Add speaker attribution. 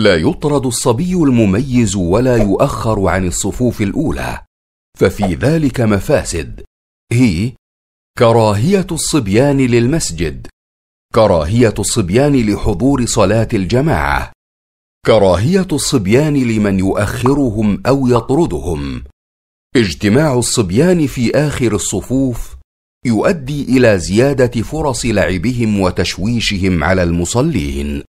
Speaker 1: لا يطرد الصبي المميز ولا يؤخر عن الصفوف الاولى ففي ذلك مفاسد هي كراهيه الصبيان للمسجد كراهيه الصبيان لحضور صلاه الجماعه كراهيه الصبيان لمن يؤخرهم او يطردهم اجتماع الصبيان في اخر الصفوف يؤدي الى زياده فرص لعبهم وتشويشهم على المصلين